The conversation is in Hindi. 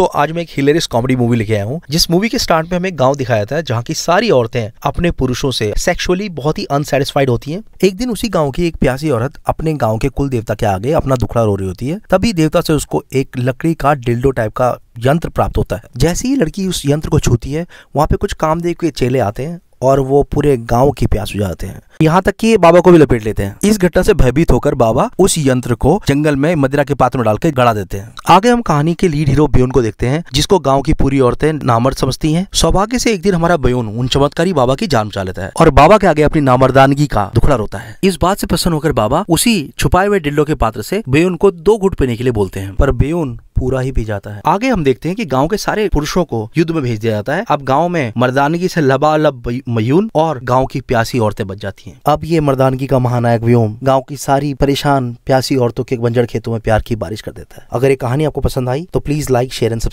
दोस्तों आज मैं एक हिलेरियस कॉमेडी मूवी लेके आया हूँ जिस मूवी के स्टार्ट में हमें गांव दिखाया था जहाँ की सारी औरतें अपने पुरुषों से सेक्सुअली बहुत ही अनसेटिस्फाइड होती हैं एक दिन उसी गांव की एक प्यासी औरत अपने गांव के कुल देवता के आगे अपना दुखड़ा रो रही होती है तभी देवता से उसको एक लकड़ी का डिल्डो टाइप का यंत्र प्राप्त होता है जैसे ही लड़की उस यंत्र को छूती है वहाँ पे कुछ काम देख के चेले आते हैं और वो पूरे गांव की प्यास बुझाते हैं यहाँ तक कि बाबा को भी लपेट लेते हैं इस घटना से भयभीत होकर बाबा उस यंत्र को जंगल में मदिरा के पात्र में डालकर गड़ा देते हैं आगे हम कहानी के लीड हीरो बेउन को देखते हैं जिसको गांव की पूरी औरतें नामर्द समझती हैं सौभाग्य से एक दिन हमारा बेउन उन चमत्कारी बाबा की जान बचा लेता है और बाबा के आगे अपनी नामर्दानगी का दुखड़ा रोता है इस बात से प्रसन्न होकर बाबा उसी छुपाए हुए डिल्लो के पात्र से बेउन को दो घुट पीने के लिए बोलते हैं पर बेउन पूरा ही जाता है आगे हम देखते हैं कि गांव के सारे पुरुषों को युद्ध में भेज दिया जाता है अब गांव में मर्दानगी से लबालब मयून और गांव की प्यासी औरतें बच जाती हैं अब ये मर्दानगी का महानायक व्योम गांव की सारी परेशान प्यासी औरतों के बंजर खेतों में प्यार की बारिश कर देता है अगर ये कहानी आपको पसंद आई तो प्लीज लाइक शेयर एंड